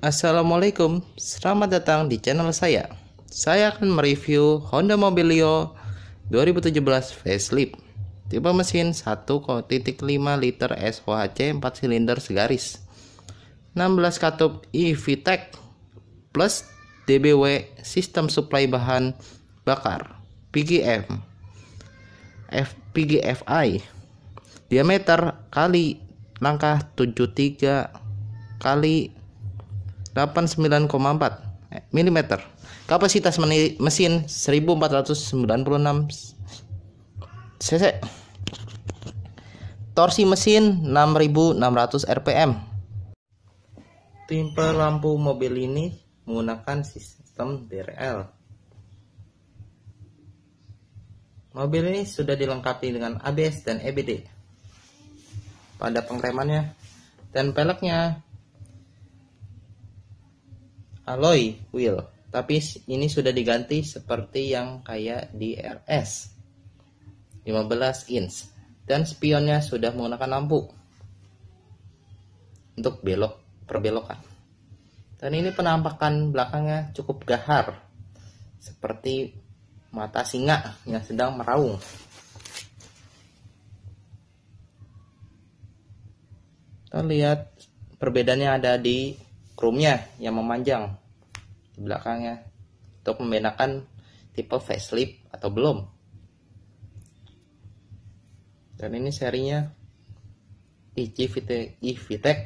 Assalamualaikum, selamat datang di channel saya. Saya akan mereview Honda Mobilio 2017 facelift. Tipe mesin 1,5 liter SOHC 4 silinder segaris. 16 katup EVTEC plus DBW sistem suplai bahan bakar PGM fpgfi diameter kali langkah 73 kali 89,4 eh, mm. Kapasitas mesin 1496 cc. Torsi mesin 6600 rpm. Timpa lampu mobil ini menggunakan sistem DRL. Mobil ini sudah dilengkapi dengan ABS dan EBD pada pengeremannya dan peleknya alloy wheel, tapi ini sudah diganti seperti yang kayak di RS 15 inch dan spionnya sudah menggunakan lampu untuk belok perbelokan. Dan ini penampakan belakangnya cukup gahar seperti mata singa yang sedang meraung. Kita lihat perbedaannya ada di krumnya yang memanjang di belakangnya untuk membedakan tipe facelift atau belum. Dan ini serinya IG VTEC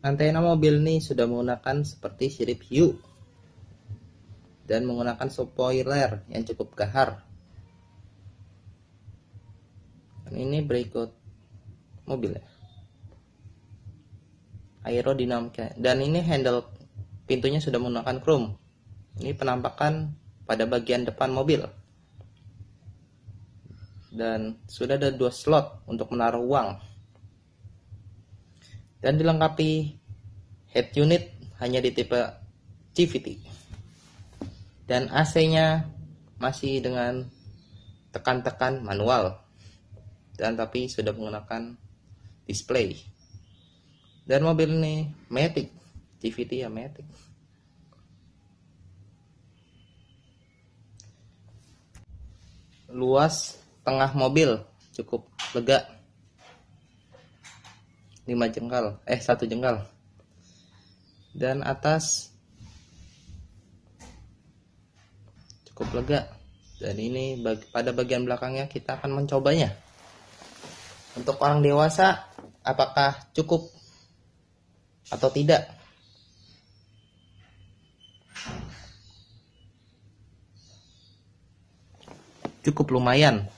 Antena mobil ini sudah menggunakan seperti sirip hiu dan menggunakan spoiler yang cukup gahar. Dan ini berikut mobilnya aerodinamika dan ini handle pintunya sudah menggunakan chrome ini penampakan pada bagian depan mobil dan sudah ada dua slot untuk menaruh uang dan dilengkapi head unit hanya di tipe CVT dan AC nya masih dengan tekan-tekan manual dan tapi sudah menggunakan display dan mobil ini Matic CVT ya Matic luas tengah mobil cukup lega 5 jengkal eh satu jengkal dan atas cukup lega dan ini bag, pada bagian belakangnya kita akan mencobanya untuk orang dewasa apakah cukup atau tidak? Cukup lumayan.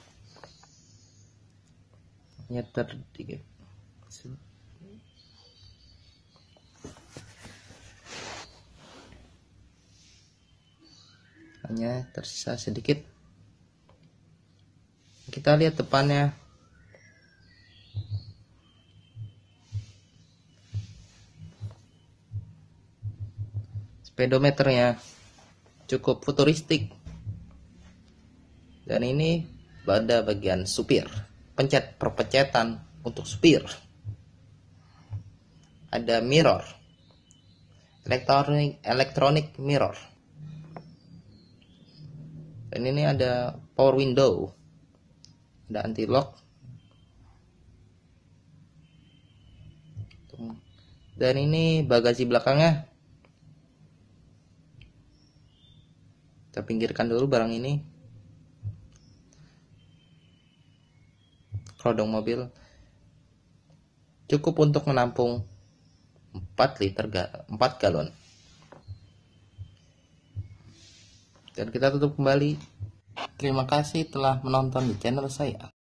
Nyeter sedikit Hanya tersisa sedikit. Kita lihat depannya. speedometernya cukup futuristik dan ini pada bagian supir pencet perpencetan untuk supir ada mirror elektronik elektronik mirror dan ini ada power window ada anti lock dan ini bagasi belakangnya kita pinggirkan dulu barang ini kerodong mobil cukup untuk menampung 4 liter 4 galon dan kita tutup kembali terima kasih telah menonton di channel saya